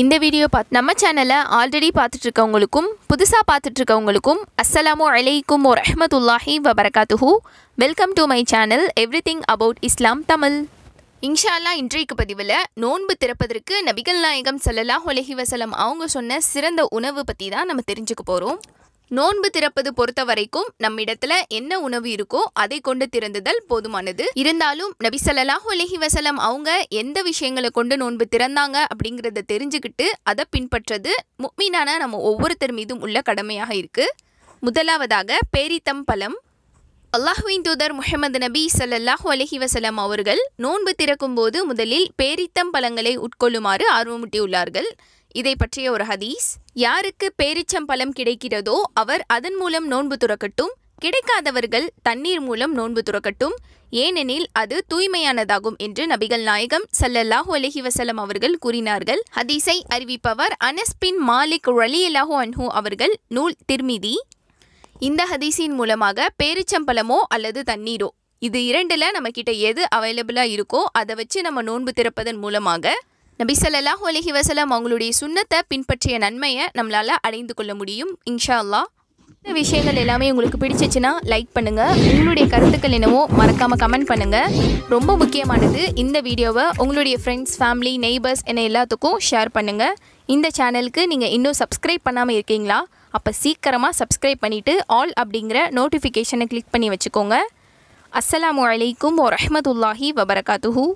இந்த வீடியோ பார்த்து நம்ம சேனலை ஆல்ரெடி பார்த்துட்ருக்கவங்களுக்கும் புதுசாக பார்த்துட்ருக்கவங்களுக்கும் அஸ்ஸலாமு அலைக்கும் ஓ ரஹமத்துல்லாஹி வபரகாத்துஹூ welcome to my channel everything about Islam Tamil இன்ஷால்லா இன்றைக்கு பதிவில் நோன்பு திறப்பதற்கு நபிகள் நாயகம் சல்லாஹ் உலகி வசலம் அவங்க சொன்ன சிறந்த உணவு பற்றி தான் நம்ம தெரிஞ்சுக்க போகிறோம் நோன்பு திறப்பது பொறுத்த வரைக்கும் நம்மிடத்துல என்ன உணவு இருக்கோ அதை கொண்டு திறந்துதல் போதுமானது இருந்தாலும் நபி சல்லாஹூ அலஹி வசலம் அவங்க எந்த விஷயங்களை கொண்டு நோன்பு திறந்தாங்க அப்படிங்கிறத தெரிஞ்சுக்கிட்டு அதை பின்பற்றது முக்மீனான நம்ம ஒவ்வொருத்தர் மீதும் உள்ள கடமையாக இருக்கு முதலாவதாக பேரித்தம் பலம் அல்லாஹுவின் தூதர் முஹமது நபி சல்லாஹூ அலஹி வசலம் அவர்கள் நோன்பு திறக்கும் போது முதலில் பேரித்தம் பழங்களை உட்கொள்ளுமாறு ஆர்வமூட்டியுள்ளார்கள் இதை பற்றிய ஒரு ஹதீஸ் யாருக்கு பழம் கிடைக்கிறதோ அவர் அதன் மூலம் நோன்பு துறக்கட்டும் கிடைக்காதவர்கள் தண்ணீர் மூலம் நோன்பு துறக்கட்டும் ஏனெனில் அது தூய்மையானதாகும் என்று நபிகள் நாயகம் சல்லல்லாஹு அலஹி வசலம் அவர்கள் கூறினார்கள் ஹதீஸை அறிவிப்பவர் அனஸ் பின் மாலிக் அலாஹு அன்ஹு அவர்கள் நூல் திருமிதி இந்த ஹதீஸின் மூலமாக பேரிச்சம்பழமோ அல்லது தண்ணீரோ இது இரண்டில் நம்மக்கிட்ட எது அவைலபிளாக இருக்கோ அதை வச்சு நம்ம நோன்பு திறப்பதன் மூலமாக நபி சல்லாஹ் அலஹி வசலம் அவங்களுடைய சுண்ணத்தை பின்பற்றிய நன்மையை நம்மளால் அடைந்து கொள்ள முடியும் இன்ஷா அல்லா இந்த விஷயங்கள் எல்லாமே உங்களுக்கு பிடிச்சிச்சுன்னா லைக் பண்ணுங்கள் உங்களுடைய கருத்துக்கள் என்னவோ மறக்காமல் கமெண்ட் பண்ணுங்கள் ரொம்ப முக்கியமானது இந்த வீடியோவை உங்களுடைய ஃப்ரெண்ட்ஸ் ஃபேமிலி நெய்பர்ஸ் என எல்லாத்துக்கும் ஷேர் பண்ணுங்கள் இந்த சேனலுக்கு நீங்கள் இன்னும் சப்ஸ்கிரைப் பண்ணாமல் இருக்கீங்களா அப்போ சீக்கிரமாக சப்ஸ்கிரைப் பண்ணிவிட்டு ஆல் அப்படிங்கிற நோட்டிஃபிகேஷனை கிளிக் பண்ணி வச்சுக்கோங்க அஸ்லாம் வலைக்கும் வரமத்துல்லாஹி வபரகாத்துஹூ